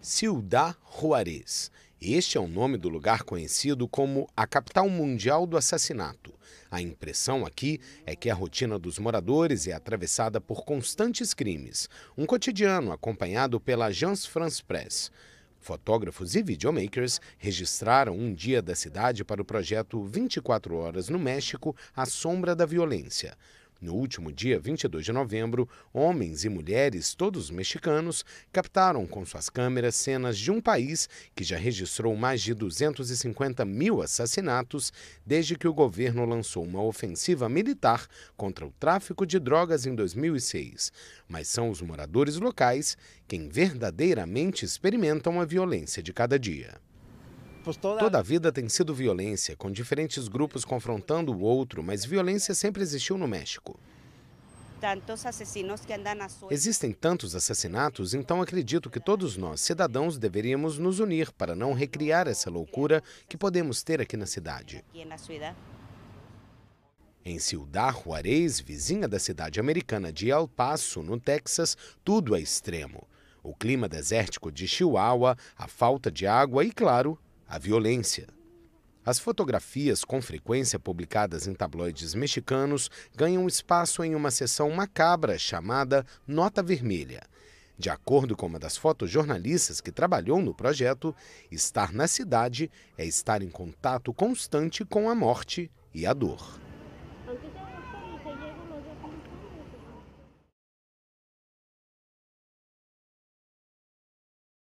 Ciudad Juarez. Este é o nome do lugar conhecido como a capital mundial do assassinato. A impressão aqui é que a rotina dos moradores é atravessada por constantes crimes, um cotidiano acompanhado pela Agence France Presse. Fotógrafos e videomakers registraram um dia da cidade para o projeto 24 Horas no México a Sombra da Violência. No último dia 22 de novembro, homens e mulheres, todos mexicanos, captaram com suas câmeras cenas de um país que já registrou mais de 250 mil assassinatos desde que o governo lançou uma ofensiva militar contra o tráfico de drogas em 2006. Mas são os moradores locais quem verdadeiramente experimentam a violência de cada dia. Toda a vida tem sido violência, com diferentes grupos confrontando o outro, mas violência sempre existiu no México. Existem tantos assassinatos, então acredito que todos nós, cidadãos, deveríamos nos unir para não recriar essa loucura que podemos ter aqui na cidade. Em Ciudad Juarez, vizinha da cidade americana de El Paso, no Texas, tudo é extremo. O clima desértico de Chihuahua, a falta de água e, claro, a violência. As fotografias, com frequência publicadas em tabloides mexicanos, ganham espaço em uma sessão macabra chamada Nota Vermelha. De acordo com uma das fotojornalistas que trabalhou no projeto, estar na cidade é estar em contato constante com a morte e a dor.